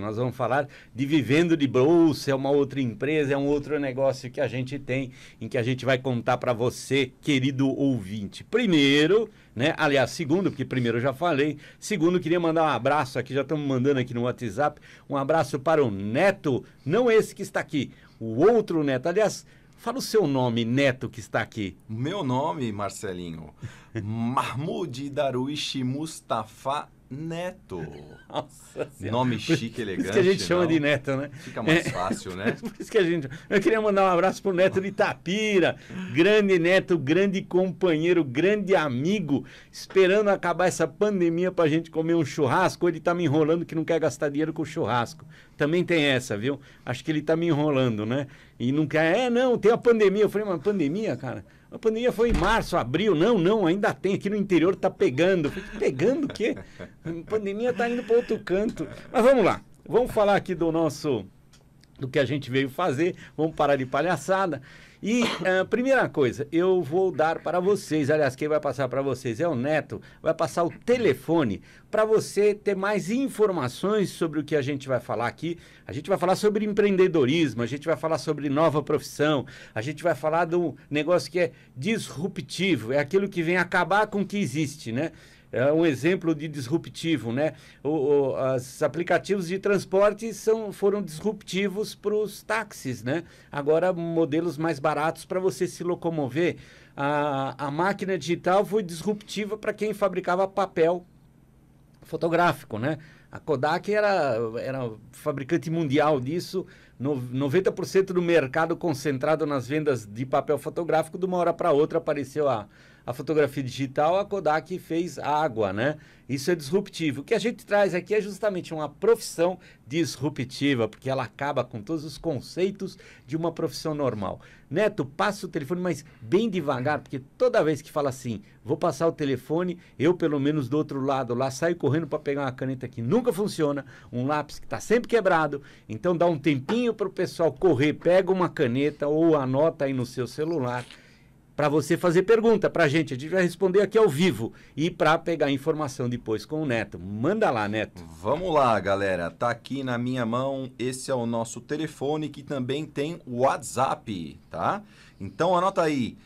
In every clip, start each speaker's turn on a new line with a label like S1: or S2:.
S1: Nós vamos falar de vivendo de bolsa, é uma outra empresa, é um outro negócio que a gente tem, em que a gente vai contar para você, querido ouvinte. Primeiro, né? Aliás, segundo, porque primeiro eu já falei. Segundo, queria mandar um abraço aqui, já estamos mandando aqui no WhatsApp, um abraço para o Neto, não esse que está aqui, o outro Neto. Aliás, Fala o seu nome, Neto, que está aqui. Meu nome, Marcelinho. Mahmoud Darwish Mustafa Neto. Nossa Nome senhora. chique, elegante. Né? É. Né? Por isso que a gente não. chama de Neto, né? Fica mais é. fácil, né? Por isso que a gente. Eu queria mandar um abraço pro Neto de Itapira. grande Neto, grande companheiro, grande amigo. Esperando acabar essa pandemia pra gente comer um churrasco. Ele tá me enrolando que não quer gastar dinheiro com churrasco. Também tem essa, viu? Acho que ele tá me enrolando, né? E não quer. É, não, tem a pandemia. Eu falei, mas pandemia, cara. A pandemia foi em março, abril. Não, não, ainda tem. Aqui no interior está pegando. pegando o quê? A pandemia está indo para outro canto. Mas vamos lá. Vamos falar aqui do nosso do que a gente veio fazer, vamos parar de palhaçada. E a eh, primeira coisa, eu vou dar para vocês, aliás, quem vai passar para vocês é o Neto, vai passar o telefone para você ter mais informações sobre o que a gente vai falar aqui. A gente vai falar sobre empreendedorismo, a gente vai falar sobre nova profissão, a gente vai falar de um negócio que é disruptivo, é aquilo que vem acabar com o que existe, né? é um exemplo de disruptivo, né? O, o, os aplicativos de transporte são, foram disruptivos para os táxis, né? Agora, modelos mais baratos para você se locomover. A, a máquina digital foi disruptiva para quem fabricava papel fotográfico, né? A Kodak era, era fabricante mundial disso, no, 90% do mercado concentrado nas vendas de papel fotográfico, de uma hora para outra apareceu a, a fotografia digital, a Kodak fez água, né? Isso é disruptivo. O que a gente traz aqui é justamente uma profissão disruptiva, porque ela acaba com todos os conceitos de uma profissão normal. Neto, passa o telefone, mas bem devagar, porque toda vez que fala assim, vou passar o telefone, eu pelo menos do outro lado lá saio correndo para pegar uma caneta que nunca funciona, um lápis que está sempre quebrado. Então dá um tempinho para o pessoal correr, pega uma caneta ou anota aí no seu celular para você fazer pergunta para a gente. A gente vai responder aqui ao vivo e para pegar informação depois com o Neto. Manda lá, Neto. Vamos lá, galera. Tá aqui na minha mão. Esse é o nosso telefone que também tem o WhatsApp, tá? Então anota aí.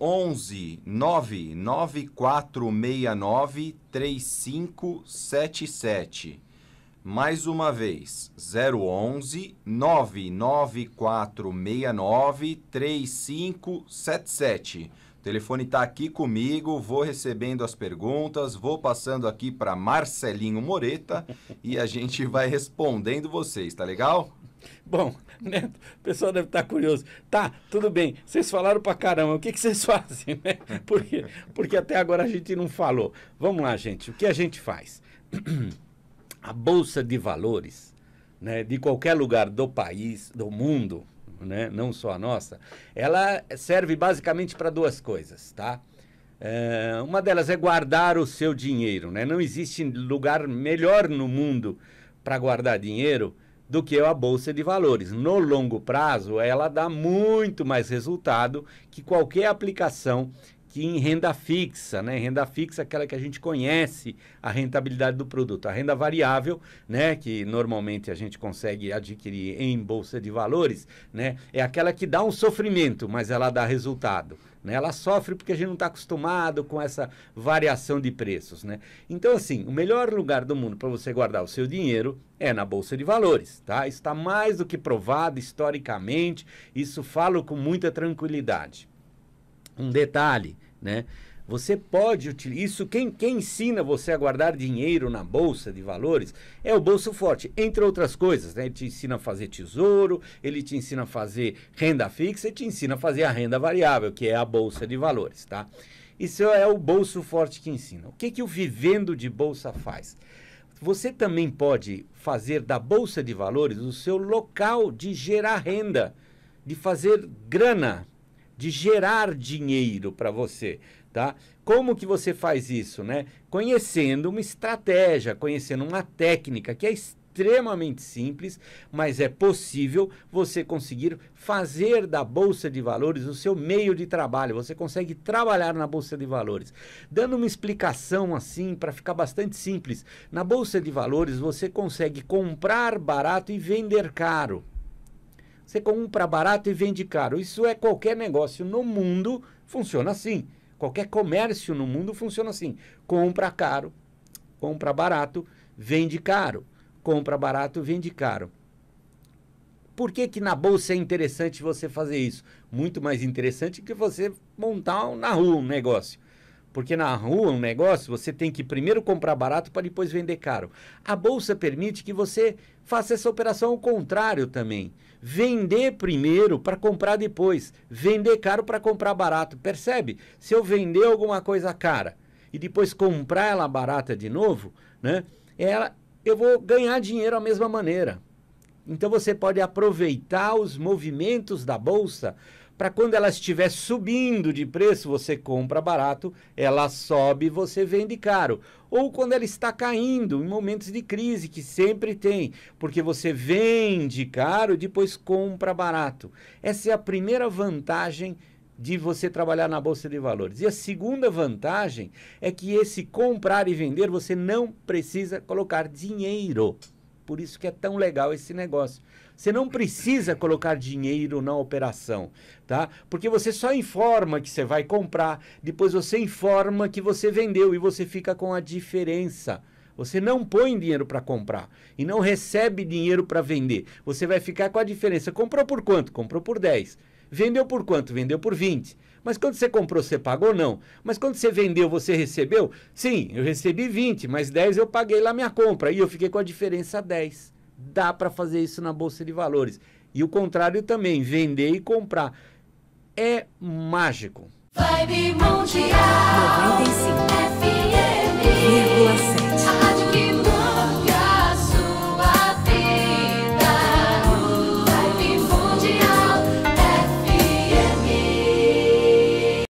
S1: 011 99469 3577. Mais uma vez, 011 69 3577. O telefone está aqui comigo, vou recebendo as perguntas, vou passando aqui para Marcelinho Moreta e a gente vai respondendo vocês, tá legal? Bom, né? O pessoal deve estar tá curioso. Tá, tudo bem. Vocês falaram para caramba. O que, que vocês fazem, né? Por quê? Porque até agora a gente não falou. Vamos lá, gente. O que a gente faz? a bolsa de valores né, de qualquer lugar do país, do mundo, né, não só a nossa, ela serve basicamente para duas coisas, tá? É, uma delas é guardar o seu dinheiro, né? Não existe lugar melhor no mundo para guardar dinheiro do que a bolsa de valores. No longo prazo, ela dá muito mais resultado que qualquer aplicação que em renda fixa, né? Renda fixa é aquela que a gente conhece a rentabilidade do produto. A renda variável, né, que normalmente a gente consegue adquirir em bolsa de valores, né, é aquela que dá um sofrimento, mas ela dá resultado. Né? Ela sofre porque a gente não está acostumado com essa variação de preços. Né? Então, assim, o melhor lugar do mundo para você guardar o seu dinheiro é na Bolsa de Valores. Tá? está mais do que provado historicamente, isso falo com muita tranquilidade. Um detalhe, né? Você pode utilizar. Isso quem, quem ensina você a guardar dinheiro na bolsa de valores é o Bolso Forte, entre outras coisas. Né? Ele te ensina a fazer tesouro, ele te ensina a fazer renda fixa e te ensina a fazer a renda variável, que é a bolsa de valores. tá? Isso é o Bolso Forte que ensina. O que, que o Vivendo de Bolsa faz? Você também pode fazer da bolsa de valores o seu local de gerar renda, de fazer grana de gerar dinheiro para você, tá? Como que você faz isso, né? Conhecendo uma estratégia, conhecendo uma técnica que é extremamente simples, mas é possível você conseguir fazer da bolsa de valores o seu meio de trabalho. Você consegue trabalhar na bolsa de valores. Dando uma explicação assim para ficar bastante simples, na bolsa de valores você consegue comprar barato e vender caro. Você compra barato e vende caro. Isso é qualquer negócio no mundo funciona assim. Qualquer comércio no mundo funciona assim. Compra caro, compra barato, vende caro. Compra barato, vende caro. Por que, que na bolsa é interessante você fazer isso? Muito mais interessante que você montar na rua um negócio. Porque na rua, um negócio, você tem que primeiro comprar barato para depois vender caro. A bolsa permite que você faça essa operação ao contrário também. Vender primeiro para comprar depois. Vender caro para comprar barato. Percebe? Se eu vender alguma coisa cara e depois comprar ela barata de novo, né? Ela, eu vou ganhar dinheiro da mesma maneira. Então você pode aproveitar os movimentos da bolsa para quando ela estiver subindo de preço, você compra barato, ela sobe, você vende caro. Ou quando ela está caindo, em momentos de crise, que sempre tem, porque você vende caro, depois compra barato. Essa é a primeira vantagem de você trabalhar na bolsa de valores. E a segunda vantagem é que esse comprar e vender você não precisa colocar dinheiro. Por isso que é tão legal esse negócio. Você não precisa colocar dinheiro na operação, tá? Porque você só informa que você vai comprar, depois você informa que você vendeu e você fica com a diferença. Você não põe dinheiro para comprar e não recebe dinheiro para vender. Você vai ficar com a diferença. Comprou por quanto? Comprou por 10. Vendeu por quanto? Vendeu por 20. Mas quando você comprou, você pagou? Não. Mas quando você vendeu, você recebeu? Sim, eu recebi 20, mas 10 eu paguei lá minha compra e eu fiquei com a diferença 10. Dá para fazer isso na bolsa de valores. E o contrário também, vender e comprar. É mágico. Vibe Mundial.